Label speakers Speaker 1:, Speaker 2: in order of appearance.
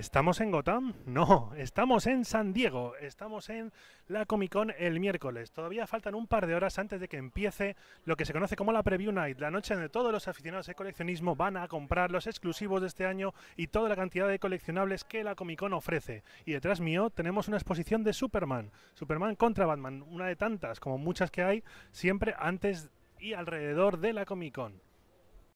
Speaker 1: ¿Estamos en Gotham? No, estamos en San Diego, estamos en la Comic Con el miércoles. Todavía faltan un par de horas antes de que empiece lo que se conoce como la Preview Night, la noche en donde todos los aficionados de coleccionismo van a comprar los exclusivos de este año y toda la cantidad de coleccionables que la Comic Con ofrece. Y detrás mío tenemos una exposición de Superman, Superman contra Batman, una de tantas como muchas que hay, siempre antes y alrededor de la Comic Con.